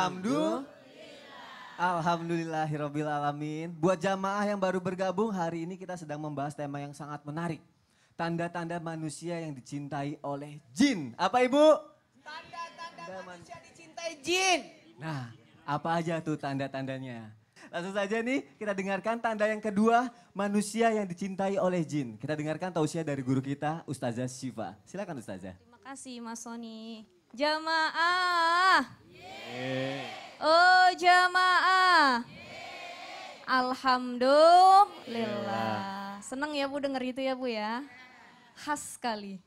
Alhamdulillah. Alhamdulillahirabbil alamin. Buat jamaah yang baru bergabung, hari ini kita sedang membahas tema yang sangat menarik. Tanda-tanda manusia yang dicintai oleh jin. Apa Ibu? Tanda-tanda manusia dicintai jin. Nah, apa aja tuh tanda-tandanya? Langsung saja nih kita dengarkan tanda yang kedua manusia yang dicintai oleh jin. Kita dengarkan tausiah dari guru kita Ustazah Syifa. Silakan Ustazah. Terima kasih Mas Soni. Jamaah Oh jamaah. Alhamdulillah. Senang ya Bu dengar itu ya Bu ya. Khas sekali.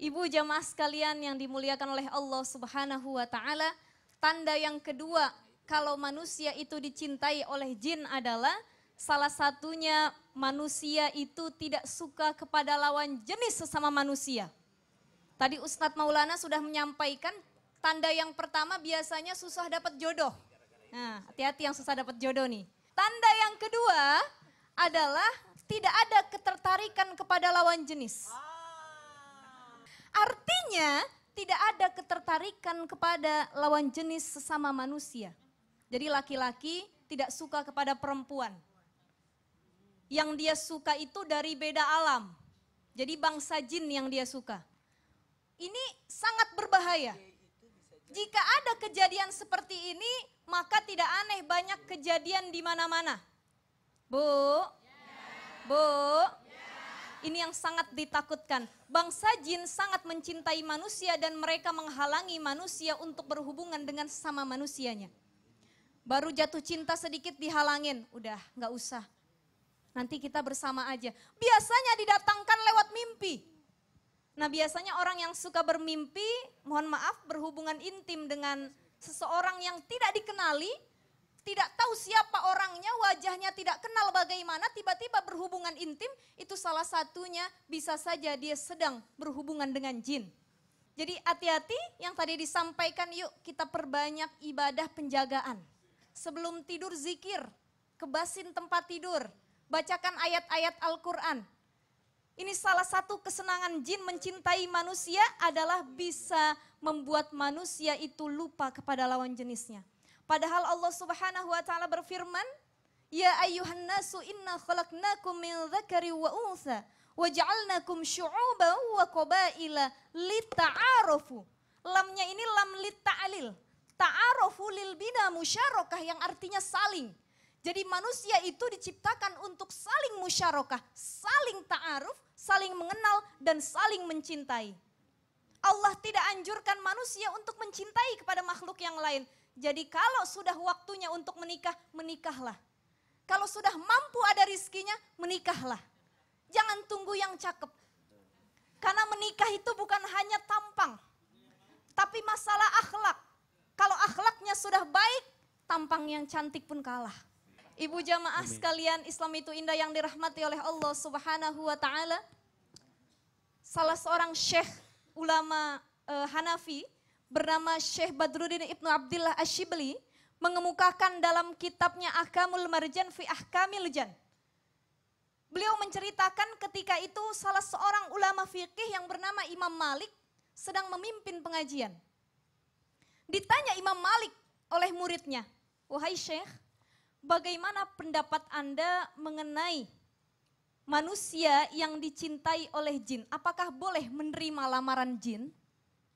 Ibu jamaah sekalian yang dimuliakan oleh Allah Subhanahu wa taala, tanda yang kedua kalau manusia itu dicintai oleh jin adalah salah satunya manusia itu tidak suka kepada lawan jenis sesama manusia. Tadi Ustadz Maulana sudah menyampaikan Tanda yang pertama biasanya susah dapat jodoh. Nah, hati-hati yang susah dapat jodoh nih. Tanda yang kedua adalah tidak ada ketertarikan kepada lawan jenis. Artinya tidak ada ketertarikan kepada lawan jenis sesama manusia. Jadi laki-laki tidak suka kepada perempuan. Yang dia suka itu dari beda alam. Jadi bangsa jin yang dia suka. Ini sangat berbahaya. Jika ada kejadian seperti ini, maka tidak aneh banyak kejadian di mana-mana. Bu, bu, ini yang sangat ditakutkan. Bangsa jin sangat mencintai manusia dan mereka menghalangi manusia untuk berhubungan dengan sama manusianya. Baru jatuh cinta sedikit dihalangin, udah nggak usah. Nanti kita bersama aja. Biasanya didatangkan lewat mimpi. Nah biasanya orang yang suka bermimpi, mohon maaf berhubungan intim dengan seseorang yang tidak dikenali, tidak tahu siapa orangnya, wajahnya tidak kenal bagaimana, tiba-tiba berhubungan intim, itu salah satunya bisa saja dia sedang berhubungan dengan jin. Jadi hati-hati yang tadi disampaikan yuk kita perbanyak ibadah penjagaan. Sebelum tidur zikir, kebasin tempat tidur, bacakan ayat-ayat Al-Quran, ini salah satu kesenangan jin mencintai manusia adalah bisa membuat manusia itu lupa kepada lawan jenisnya. Padahal Allah Subhanahu wa taala berfirman, "Ya ayyuhan nasu inna khalaqnakum min dzakari wa unsa wa ja'alnakum syu'uban wa qabaila lita'arufu." Lamnya ini lam lita'lil. Ta'arufu lil bina musyarakah yang artinya saling. Jadi manusia itu diciptakan untuk saling musyarakah, saling ta'aruf, saling mengenal, dan saling mencintai. Allah tidak anjurkan manusia untuk mencintai kepada makhluk yang lain. Jadi kalau sudah waktunya untuk menikah, menikahlah. Kalau sudah mampu ada rizkinya, menikahlah. Jangan tunggu yang cakep. Karena menikah itu bukan hanya tampang, tapi masalah akhlak. Kalau akhlaknya sudah baik, tampang yang cantik pun kalah. Ibu jamaah Amin. sekalian Islam itu indah yang dirahmati oleh Allah subhanahu wa ta'ala. Salah seorang syekh ulama uh, Hanafi bernama Syekh Badruddin Ibnu Abdillah Ashibli mengemukakan dalam kitabnya Ahkamul Marjan fi Ahkamil Jan. Beliau menceritakan ketika itu salah seorang ulama fikih yang bernama Imam Malik sedang memimpin pengajian. Ditanya Imam Malik oleh muridnya, "Wahai Syekh, bagaimana pendapat Anda mengenai manusia yang dicintai oleh jin? Apakah boleh menerima lamaran jin?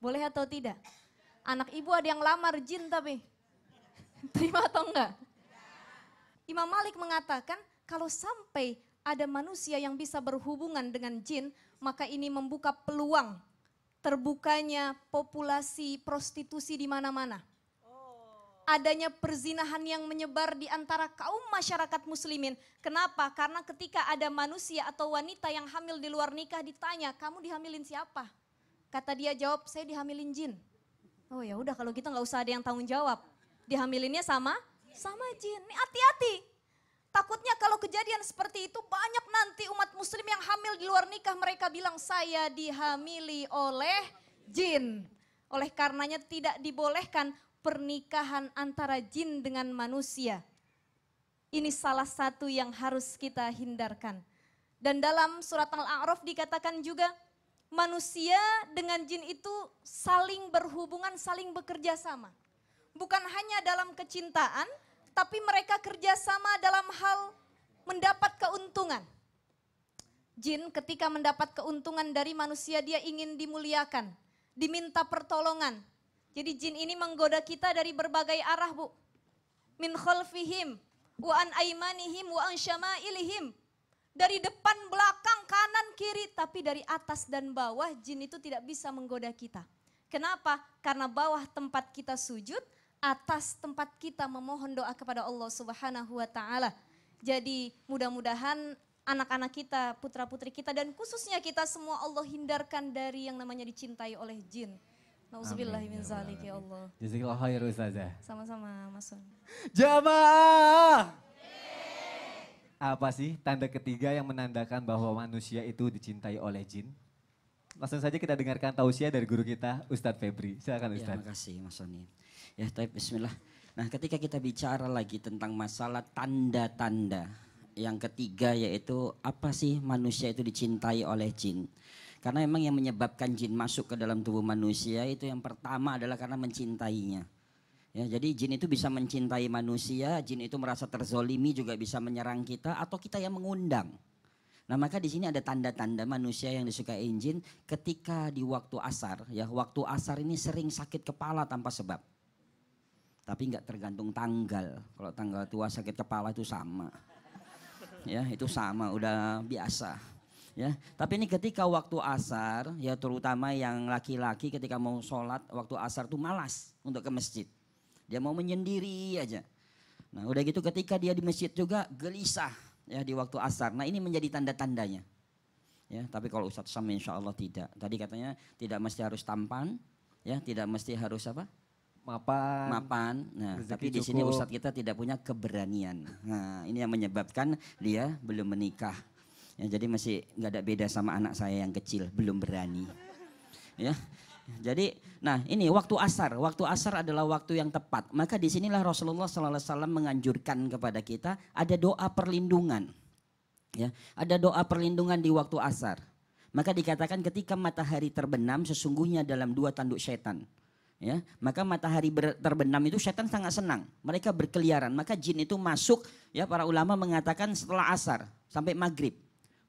Boleh atau tidak? Anak ibu ada yang lamar jin tapi terima atau enggak? Imam Malik mengatakan kalau sampai ada manusia yang bisa berhubungan dengan jin, maka ini membuka peluang terbukanya populasi prostitusi di mana-mana adanya perzinahan yang menyebar di antara kaum masyarakat muslimin. Kenapa? Karena ketika ada manusia atau wanita yang hamil di luar nikah ditanya, "Kamu dihamilin siapa?" Kata dia jawab, "Saya dihamilin jin." Oh ya udah kalau gitu nggak usah ada yang tanggung jawab. Dihamilinnya sama sama jin. Nih hati-hati. Takutnya kalau kejadian seperti itu banyak nanti umat muslim yang hamil di luar nikah mereka bilang saya dihamili oleh jin. Oleh karenanya tidak dibolehkan pernikahan antara jin dengan manusia. Ini salah satu yang harus kita hindarkan. Dan dalam surat Al-A'raf dikatakan juga manusia dengan jin itu saling berhubungan, saling bekerja sama. Bukan hanya dalam kecintaan, tapi mereka kerjasama dalam hal mendapat keuntungan. Jin ketika mendapat keuntungan dari manusia dia ingin dimuliakan, diminta pertolongan. Jadi jin ini menggoda kita dari berbagai arah, Bu. Min khalfihim wa an aymanihim wa an syama'ilihim. Dari depan, belakang, kanan, kiri, tapi dari atas dan bawah jin itu tidak bisa menggoda kita. Kenapa? Karena bawah tempat kita sujud, atas tempat kita memohon doa kepada Allah Subhanahu wa taala. Jadi mudah-mudahan anak-anak kita, putra-putri kita, dan khususnya kita semua Allah hindarkan dari yang namanya dicintai oleh jin. Nauzubillah ya Allah. Ya Jazakallah khair Ustazah. Sama-sama Mas Jamaah. Apa sih tanda ketiga yang menandakan bahwa manusia itu dicintai oleh jin? Langsung saja kita dengarkan tausiah dari guru kita Ustadz Febri. Silakan ya, Ustadz. Ya, terima kasih Mas Soni. Ya, tapi bismillah. Nah, ketika kita bicara lagi tentang masalah tanda-tanda yang ketiga yaitu apa sih manusia itu dicintai oleh jin. Karena memang yang menyebabkan jin masuk ke dalam tubuh manusia itu yang pertama adalah karena mencintainya. Ya, jadi jin itu bisa mencintai manusia, jin itu merasa terzolimi juga bisa menyerang kita atau kita yang mengundang. Nah maka di sini ada tanda-tanda manusia yang disukai jin ketika di waktu asar. Ya waktu asar ini sering sakit kepala tanpa sebab. Tapi nggak tergantung tanggal. Kalau tanggal tua sakit kepala itu sama ya itu sama udah biasa ya tapi ini ketika waktu asar ya terutama yang laki-laki ketika mau sholat waktu asar tuh malas untuk ke masjid dia mau menyendiri aja nah udah gitu ketika dia di masjid juga gelisah ya di waktu asar nah ini menjadi tanda-tandanya ya tapi kalau Ustadz Sam insya Allah tidak tadi katanya tidak mesti harus tampan ya tidak mesti harus apa mapan. Mapan. Nah, tapi di sini ustadz kita tidak punya keberanian. Nah, ini yang menyebabkan dia belum menikah. Ya, jadi masih nggak ada beda sama anak saya yang kecil, belum berani. Ya. Jadi, nah ini waktu asar. Waktu asar adalah waktu yang tepat. Maka disinilah Rasulullah SAW menganjurkan kepada kita ada doa perlindungan. Ya, ada doa perlindungan di waktu asar. Maka dikatakan ketika matahari terbenam sesungguhnya dalam dua tanduk setan ya maka matahari terbenam itu setan sangat senang mereka berkeliaran maka jin itu masuk ya para ulama mengatakan setelah asar sampai maghrib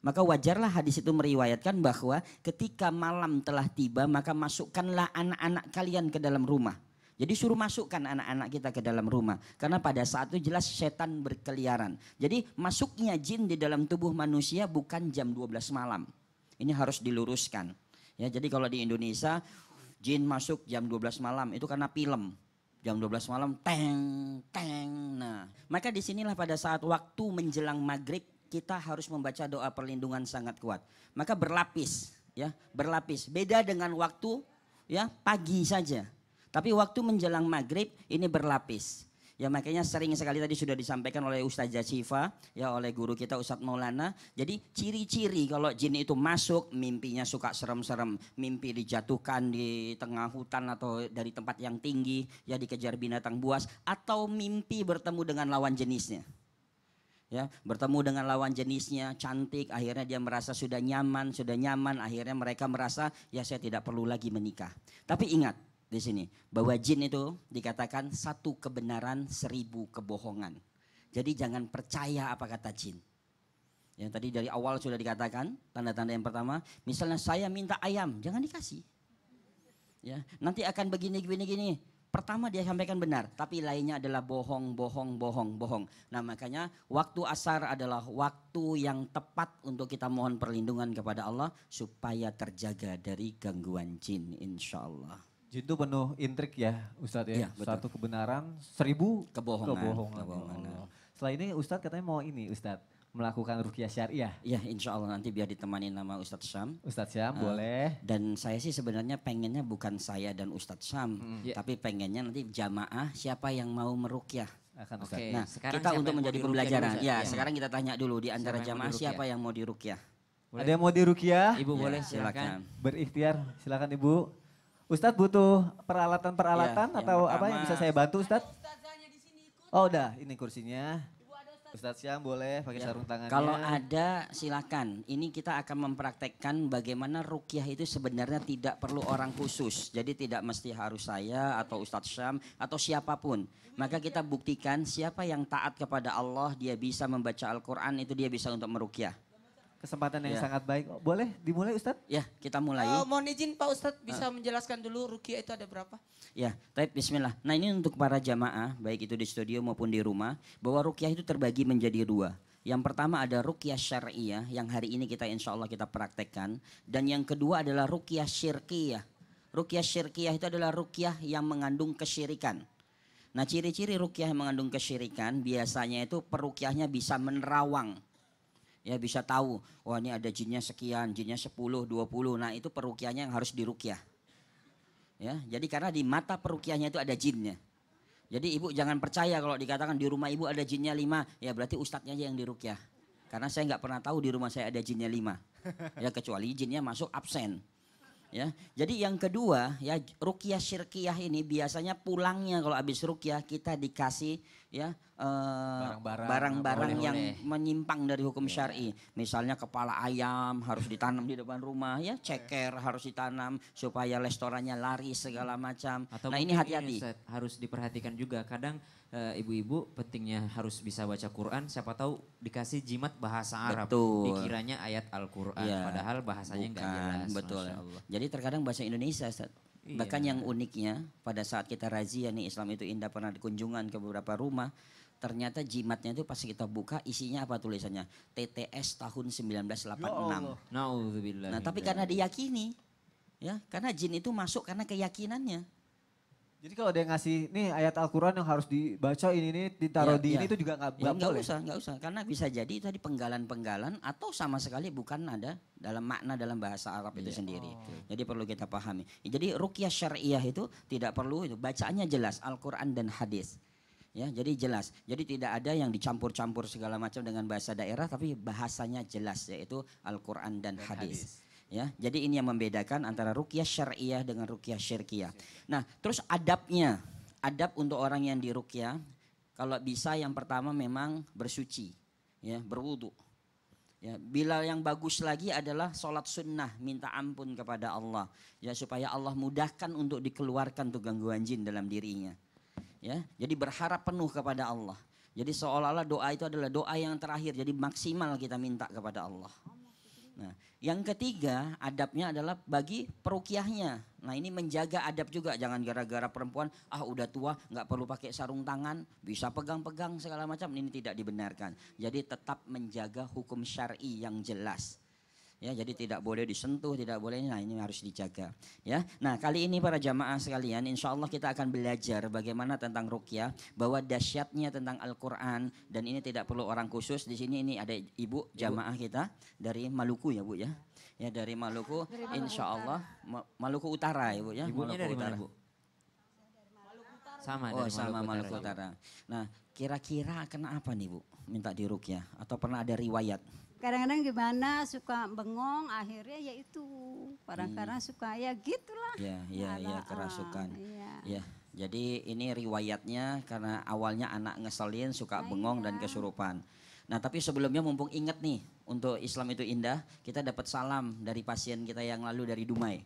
maka wajarlah hadis itu meriwayatkan bahwa ketika malam telah tiba maka masukkanlah anak-anak kalian ke dalam rumah jadi suruh masukkan anak-anak kita ke dalam rumah. Karena pada saat itu jelas setan berkeliaran. Jadi masuknya jin di dalam tubuh manusia bukan jam 12 malam. Ini harus diluruskan. Ya, jadi kalau di Indonesia Jin masuk jam 12 malam itu karena film. Jam 12 malam teng teng. Nah, maka disinilah pada saat waktu menjelang maghrib kita harus membaca doa perlindungan sangat kuat. Maka berlapis ya, berlapis. Beda dengan waktu ya pagi saja. Tapi waktu menjelang maghrib ini berlapis. Ya makanya sering sekali tadi sudah disampaikan oleh Ustazah Siva, ya oleh guru kita Ustadz Maulana. Jadi ciri-ciri kalau jin itu masuk, mimpinya suka serem-serem. Mimpi dijatuhkan di tengah hutan atau dari tempat yang tinggi, ya dikejar binatang buas. Atau mimpi bertemu dengan lawan jenisnya ya bertemu dengan lawan jenisnya cantik akhirnya dia merasa sudah nyaman sudah nyaman akhirnya mereka merasa ya saya tidak perlu lagi menikah tapi ingat di sini bahwa jin itu dikatakan satu kebenaran seribu kebohongan. Jadi jangan percaya apa kata jin. Yang tadi dari awal sudah dikatakan tanda-tanda yang pertama, misalnya saya minta ayam, jangan dikasih. Ya, nanti akan begini begini gini. Pertama dia sampaikan benar, tapi lainnya adalah bohong, bohong, bohong, bohong. Nah makanya waktu asar adalah waktu yang tepat untuk kita mohon perlindungan kepada Allah supaya terjaga dari gangguan jin insya Allah. Jin itu penuh intrik ya Ustadz ya. ya Satu kebenaran, seribu kebohongan. kebohongan. kebohongan. Oh. Setelah ini Ustadz katanya mau ini Ustadz melakukan rukiah syariah. Iya insya Allah nanti biar ditemani nama Ustadz Syam. Ustadz Syam uh, boleh. Dan saya sih sebenarnya pengennya bukan saya dan Ustadz Syam. Hmm. Iya. Tapi pengennya nanti jamaah siapa yang mau merukiah. Akan Ustadz. Oke, nah, nah sekarang kita untuk menjadi pembelajaran. Ya, ya sekarang kita tanya dulu di antara siapa jamaah siapa yang mau dirukiah. Boleh. Ada yang mau dirukiah? Ibu ya, boleh silakan. silakan. Berikhtiar silakan Ibu. Ustadz butuh peralatan-peralatan ya, atau apa yang bisa saya bantu Ustadz? Oh udah, ini kursinya. Ustadz Syam boleh pakai ya. sarung tangannya. Kalau ada silakan. Ini kita akan mempraktekkan bagaimana rukyah itu sebenarnya tidak perlu orang khusus. Jadi tidak mesti harus saya atau Ustadz Syam atau siapapun. Maka kita buktikan siapa yang taat kepada Allah dia bisa membaca Al-Quran itu dia bisa untuk merukyah kesempatan yang ya. sangat baik. Oh, boleh dimulai Ustadz? Ya, kita mulai. Oh, mohon izin Pak Ustadz bisa uh. menjelaskan dulu rukiah itu ada berapa? Ya, baik bismillah. Nah ini untuk para jamaah, baik itu di studio maupun di rumah, bahwa rukyah itu terbagi menjadi dua. Yang pertama ada rukyah syariah yang hari ini kita insya Allah kita praktekkan. Dan yang kedua adalah rukyah syirkiyah. Rukyah syirkiyah itu adalah rukyah yang mengandung kesyirikan. Nah ciri-ciri rukyah yang mengandung kesyirikan biasanya itu perukyahnya bisa menerawang ya bisa tahu wah ini ada jinnya sekian jinnya 10 20 nah itu perukiahnya yang harus dirukiah ya jadi karena di mata perukiahnya itu ada jinnya jadi ibu jangan percaya kalau dikatakan di rumah ibu ada jinnya lima ya berarti ustadznya aja yang dirukiah karena saya nggak pernah tahu di rumah saya ada jinnya lima ya kecuali jinnya masuk absen ya. Jadi yang kedua ya rukyah syirkiyah ini biasanya pulangnya kalau habis rukyah kita dikasih ya eh, barang-barang yang oleh. menyimpang dari hukum iya. syar'i. Misalnya kepala ayam harus ditanam di depan rumah ya, iya. ceker harus ditanam supaya restorannya lari segala macam. Atau nah ini hati-hati. harus diperhatikan juga kadang Eh, ibu-ibu pentingnya harus bisa baca Quran siapa tahu dikasih jimat bahasa Arab betul. dikiranya ayat Al-Quran ya, padahal bahasanya enggak jelas betul jadi terkadang bahasa Indonesia Ustaz. Iya. bahkan yang uniknya pada saat kita razia nih Islam itu indah pernah dikunjungan ke beberapa rumah ternyata jimatnya itu pas kita buka isinya apa tulisannya TTS tahun 1986 ya Allah. nah tapi karena diyakini ya karena jin itu masuk karena keyakinannya jadi kalau ada yang ngasih nih ayat Al-Quran yang harus dibaca ini ini ditaruh ya, di ya. ini itu juga nggak ya, nggak usah nggak usah karena bisa jadi tadi penggalan-penggalan atau sama sekali bukan ada dalam makna dalam bahasa Arab itu iya. sendiri. Oh. Jadi perlu kita pahami. Jadi rukyah syariah itu tidak perlu itu bacaannya jelas Al-Quran dan hadis. Ya, jadi jelas. Jadi tidak ada yang dicampur-campur segala macam dengan bahasa daerah, tapi bahasanya jelas yaitu Al-Quran dan, dan hadis. hadis ya. Jadi ini yang membedakan antara rukyah syariah dengan rukyah syirkiyah. Nah, terus adabnya, adab untuk orang yang dirukyah kalau bisa yang pertama memang bersuci, ya, berwudu. Ya, bila yang bagus lagi adalah sholat sunnah, minta ampun kepada Allah, ya supaya Allah mudahkan untuk dikeluarkan tuh gangguan jin dalam dirinya. Ya, jadi berharap penuh kepada Allah. Jadi seolah-olah doa itu adalah doa yang terakhir. Jadi maksimal kita minta kepada Allah. Nah, yang ketiga adabnya adalah bagi perukiahnya. Nah ini menjaga adab juga, jangan gara-gara perempuan, ah udah tua nggak perlu pakai sarung tangan, bisa pegang-pegang segala macam, ini tidak dibenarkan. Jadi tetap menjaga hukum syari yang jelas ya jadi tidak boleh disentuh tidak boleh nah ini harus dijaga ya nah kali ini para jamaah sekalian insya Allah kita akan belajar bagaimana tentang rukyah bahwa dahsyatnya tentang Al-Quran dan ini tidak perlu orang khusus di sini ini ada ibu jamaah kita dari Maluku ya bu ya ya dari Maluku insya Allah Maluku Utara ya bu ya Ibunya Maluku dari Utara. mana bu sama oh, dari sama Maluku Utara. Ya. Utara. Nah, kira-kira kena apa nih Bu? Minta dirukyah atau pernah ada riwayat? kadang-kadang gimana suka bengong akhirnya ya itu kadang-kadang hmm. suka ya gitulah ya ya, nah, ya ah, iya ya kerasukan ya. ya jadi ini riwayatnya karena awalnya anak ngeselin suka nah, bengong ya. dan iya. kesurupan nah tapi sebelumnya mumpung inget nih untuk Islam itu indah kita dapat salam dari pasien kita yang lalu dari Dumai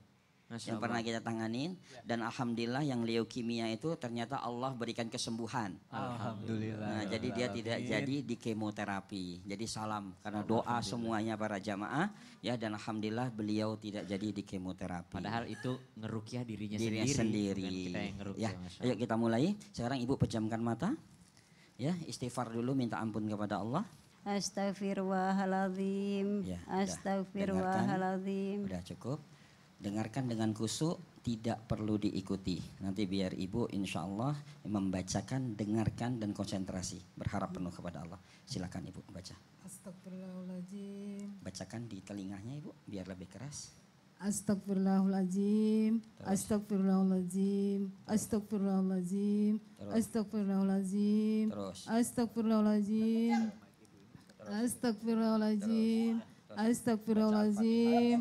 Masya yang Allah. pernah kita tanganin ya. dan alhamdulillah yang leukemia itu ternyata Allah berikan kesembuhan. Alhamdulillah. Nah, jadi dia tidak jadi di kemoterapi. Jadi salam karena doa semuanya para jamaah ya dan alhamdulillah beliau tidak jadi di kemoterapi. Padahal itu ngerukyah dirinya, dirinya sendiri. sendiri. Kita yang Ya. Ayo kita mulai. Sekarang Ibu pejamkan mata. Ya, istighfar dulu minta ampun kepada Allah. Astagfirullahaladzim. Ya, Astagfirullahaladzim. Sudah cukup dengarkan dengan kusuk tidak perlu diikuti nanti biar ibu insya Allah membacakan dengarkan dan konsentrasi berharap penuh kepada Allah silakan ibu baca Astagfirullahaladzim bacakan di telinganya ibu biar lebih keras Astagfirullahaladzim Astagfirullahaladzim Astagfirullahaladzim Astagfirullahaladzim Astagfirullahaladzim Astagfirullahaladzim Astagfirullahaladzim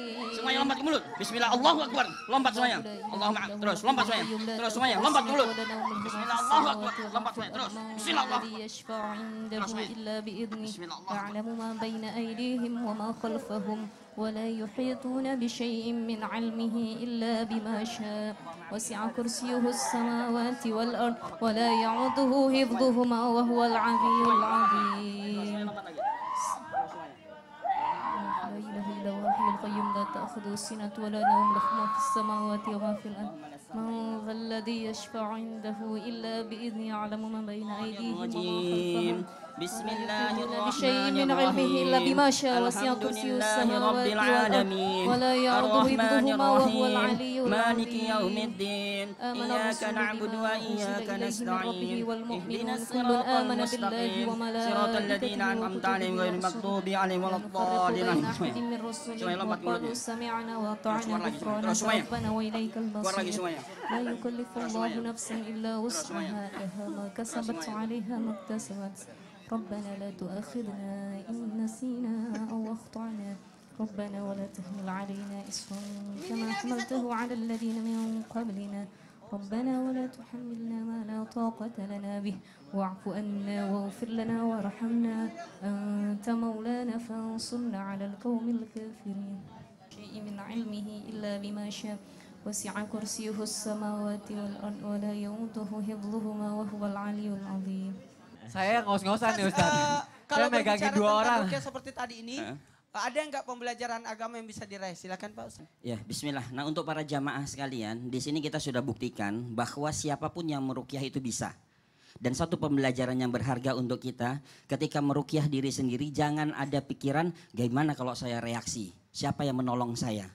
semuanya lompat ke mulut. Bismillah Allahu Akbar. Lompat semuanya. Allahumma terus lompat semuanya. Terus semuanya lompat ke mulut. Bismillah Allahu Akbar. Lompat semuanya terus. Bismillah Allah. Bismillah Allah. ولا يحيطون بشيء من علمه إلا بما شاء وسع كرسيه السماوات والأرض ولا يعوده حفظهما وهو العلي العظيم ولا تأخذه سنة ولا نوم له ما في السماوات وما في الأرض من ذا الذي يشفع عنده إلا بإذن يعلم ما بين أيديهم وما خلفهم بسم الله الرحمن بشيء من علمه إلا بما شاء وسع كرسي السماوات والأرض ولا يعرض حفظهما وهو العلي مالك يوم الدين إياك نعبد وإياك نستعين اهدنا الصراط المستقيم صراط الذين أنعمت عليهم غير المغضوب عليهم ولا الضالين وقالوا سمعنا وطعنا غفرانك ربنا وإليك المصير لا يكلف الله نفسا إلا وسعها لها ما كسبت عليها ما اكتسبت ربنا لا تؤاخذنا إن نسينا أو أخطأنا ربنا ولا تحمل علينا إصرا كما حملته على الذين من قبلنا ربنا ولا تحملنا ما لا طاقة لنا به واعف عنا واغفر لنا وارحمنا أنت مولانا فانصرنا على القوم الكافرين شيء من علمه إلا بما شاء وسع كرسيه السماوات والأرض ولا يؤده حفظهما وهو العلي العظيم Saya ngos-ngosan nih Ustaz. Uh, kalau saya megangin dua orang. seperti tadi ini, uh. Ada nggak pembelajaran agama yang bisa diraih? Silakan Pak Ustaz. Ya, bismillah. Nah, untuk para jamaah sekalian, di sini kita sudah buktikan bahwa siapapun yang merukyah itu bisa. Dan satu pembelajaran yang berharga untuk kita, ketika merukyah diri sendiri, jangan ada pikiran, gimana kalau saya reaksi? Siapa yang menolong saya?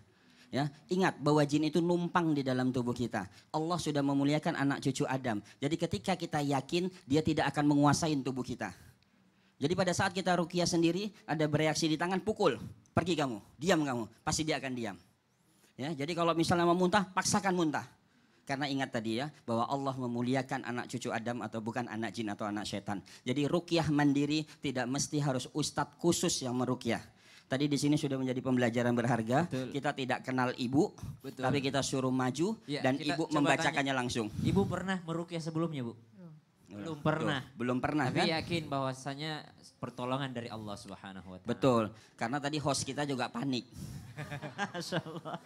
Ya, ingat bahwa jin itu numpang di dalam tubuh kita. Allah sudah memuliakan anak cucu Adam. Jadi ketika kita yakin dia tidak akan menguasai tubuh kita. Jadi pada saat kita rukia sendiri ada bereaksi di tangan pukul, pergi kamu, diam kamu, pasti dia akan diam. Ya, jadi kalau misalnya mau muntah, paksakan muntah. Karena ingat tadi ya, bahwa Allah memuliakan anak cucu Adam atau bukan anak jin atau anak setan. Jadi rukyah mandiri tidak mesti harus ustadz khusus yang merukyah. Tadi di sini sudah menjadi pembelajaran berharga. Betul. Kita tidak kenal ibu, Betul. tapi kita suruh maju ya, dan ibu membacakannya tanya, langsung. Ibu pernah merukyah sebelumnya, Bu? Iya. Belum pernah. Betul. belum pernah Tapi kan? yakin bahwasanya pertolongan dari Allah Subhanahu wa Betul. Karena tadi host kita juga panik. Masyaallah.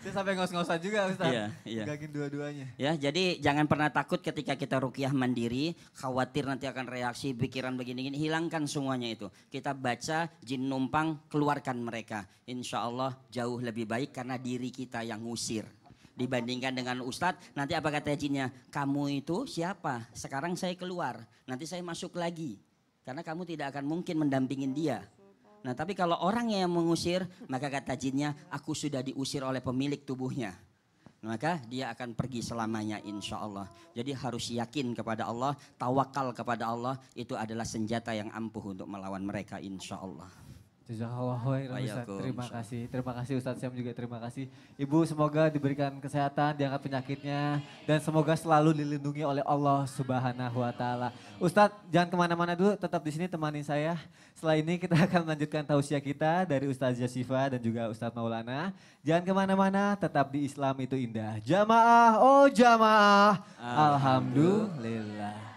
Saya sampai ngos-ngosan juga Ustaz. Iya, iya. Gagin dua-duanya. Ya, jadi jangan pernah takut ketika kita rukiah mandiri, khawatir nanti akan reaksi pikiran begini-gini, hilangkan semuanya itu. Kita baca jin numpang, keluarkan mereka. Insyaallah jauh lebih baik karena diri kita yang ngusir dibandingkan dengan ustadz nanti apa kata jinnya kamu itu siapa sekarang saya keluar nanti saya masuk lagi karena kamu tidak akan mungkin mendampingin dia nah tapi kalau orang yang mengusir maka kata jinnya aku sudah diusir oleh pemilik tubuhnya maka dia akan pergi selamanya insya Allah. Jadi harus yakin kepada Allah, tawakal kepada Allah, itu adalah senjata yang ampuh untuk melawan mereka insya Allah. Jazakallah khair, Terima kasih. Terima kasih Ustaz Syam juga terima kasih. Ibu semoga diberikan kesehatan, diangkat penyakitnya dan semoga selalu dilindungi oleh Allah Subhanahu wa taala. Ustaz, jangan kemana mana dulu, tetap di sini temani saya. Setelah ini kita akan melanjutkan tausiah kita dari Ustaz Jasifa dan juga Ustaz Maulana. Jangan kemana mana tetap di Islam itu indah. Jamaah, oh jamaah. Alhamdulillah. Alhamdulillah.